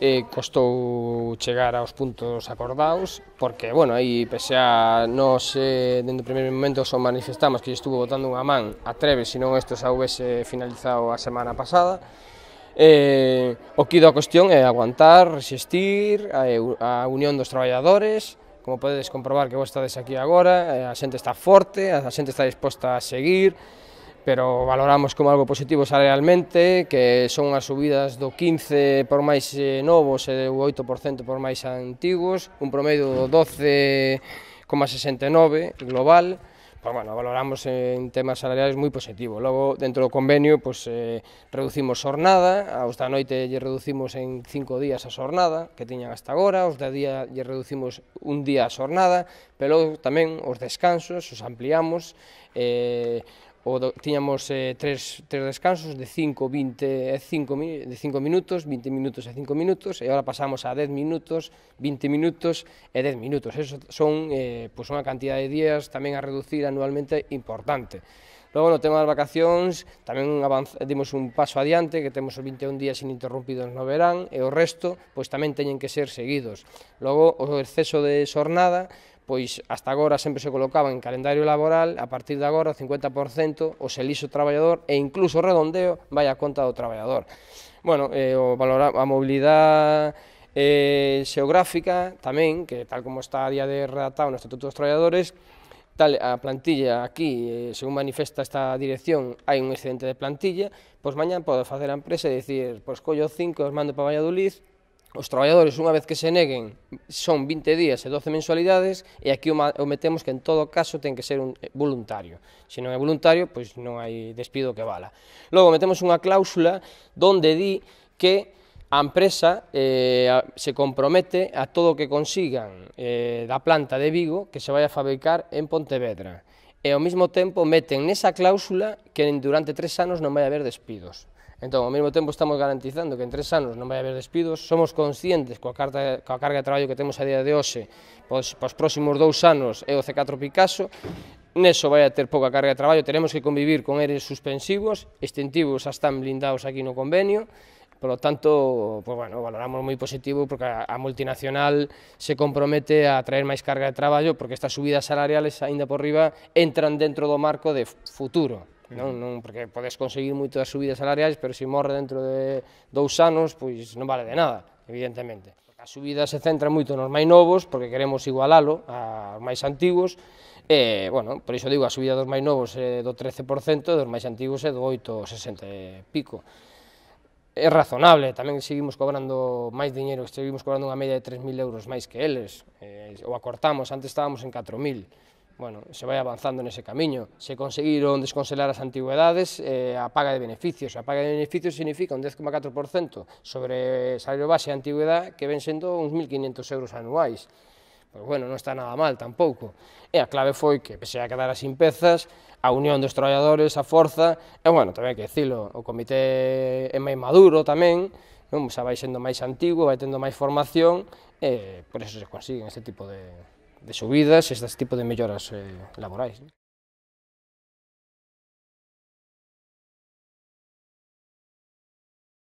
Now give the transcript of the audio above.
eh, costou chegar aos puntos acordados, porque, bueno, aí pese a nos, eh, dende o primeiro momento, só manifestamos que estuvo botando unha man a Treves, senón isto xa houvese finalizado a semana pasada, Eh, o que da cuestión é aguantar, resistir, a, a unión dos traballadores, como podedes comprobar que vos estades aquí agora, eh, a xente está forte, a xente está disposta a seguir, pero valoramos como algo positivo salarialmente, que son as subidas do 15 por máis eh, novos e o 8% por máis antigos, un promedio do 12,69 global, pues bueno, valoramos en temas salariales moi positivo. Logo, dentro do convenio, pues, eh, reducimos xornada, aos da noite lle reducimos en cinco días a xornada que tiñan hasta agora, os da día lle reducimos un día a xornada, pero tamén os descansos os ampliamos, eh, o do, tiñamos eh, tres, tres descansos de 5, 20 e 5, de 5 minutos, 20 minutos e 5 minutos, e agora pasamos a 10 minutos, 20 minutos e 10 minutos. Eso son eh, pues unha cantidad de días tamén a reducir anualmente importante. Logo, no tema das vacacións, tamén avanz, dimos un paso adiante, que temos os 21 días ininterrumpidos no verán, e o resto, pois tamén teñen que ser seguidos. Logo, o exceso de xornada, pois hasta agora sempre se colocaba en calendario laboral, a partir de agora o 50% o se lixo traballador e incluso o redondeo vai a conta do traballador. Bueno, eh, o valor a mobilidade eh, xeográfica tamén, que tal como está a día de redactado no Estatuto dos Traballadores, tal a plantilla aquí, eh, según manifesta esta dirección, hai un excedente de plantilla, pois mañá pode facer a empresa e dicir, pois collo cinco, os mando para Valladolid, os traballadores unha vez que se neguen son 20 días e 12 mensualidades e aquí o metemos que en todo caso ten que ser un eh, voluntario. Se non é voluntario, pois non hai despido que vala. Logo metemos unha cláusula donde di que a empresa eh, se compromete a todo o que consigan eh, da planta de Vigo que se vai a fabricar en Pontevedra e ao mesmo tempo meten nesa cláusula que durante tres anos non vai haber despidos. Entón, ao mesmo tempo estamos garantizando que en tres anos non vai haber despidos, somos conscientes coa, carta, coa carga de traballo que temos a día de hoxe, pois, pois próximos dous anos é o C4 Picasso, neso vai a ter pouca carga de traballo, teremos que convivir con eres suspensivos, extintivos están blindados aquí no convenio, Por lo tanto, pues bueno, valoramos moi positivo porque a multinacional se compromete a traer máis carga de traballo porque estas subidas salariales aínda por riba entran dentro do marco de futuro non, non, porque podes conseguir moitas subidas salariais, pero se morre dentro de dous anos, pois non vale de nada, evidentemente. A subida se centra moito nos máis novos, porque queremos igualalo aos máis antigos, e, bueno, por iso digo, a subida dos máis novos é do 13%, dos máis antigos é do 8,60 e pico é razonable, tamén seguimos cobrando máis diñeiro, seguimos cobrando unha media de 3.000 euros máis que eles, eh, ou acortamos, antes estábamos en 4.000, bueno, se vai avanzando nese camiño, se conseguiron desconselar as antigüedades, eh, a paga de beneficios, a paga de beneficios significa un 10,4% sobre salario base e antigüedad, que ven sendo uns 1.500 euros anuais, Pero bueno, non está nada mal tampouco. E a clave foi que, pese a quedar as impezas, a unión dos traballadores, a forza, e bueno, tamén que dicilo, o comité é máis maduro tamén, non? xa vai sendo máis antigo, vai tendo máis formación, e por eso se consiguen este tipo de, de subidas, este tipo de melloras eh, laborais. Non?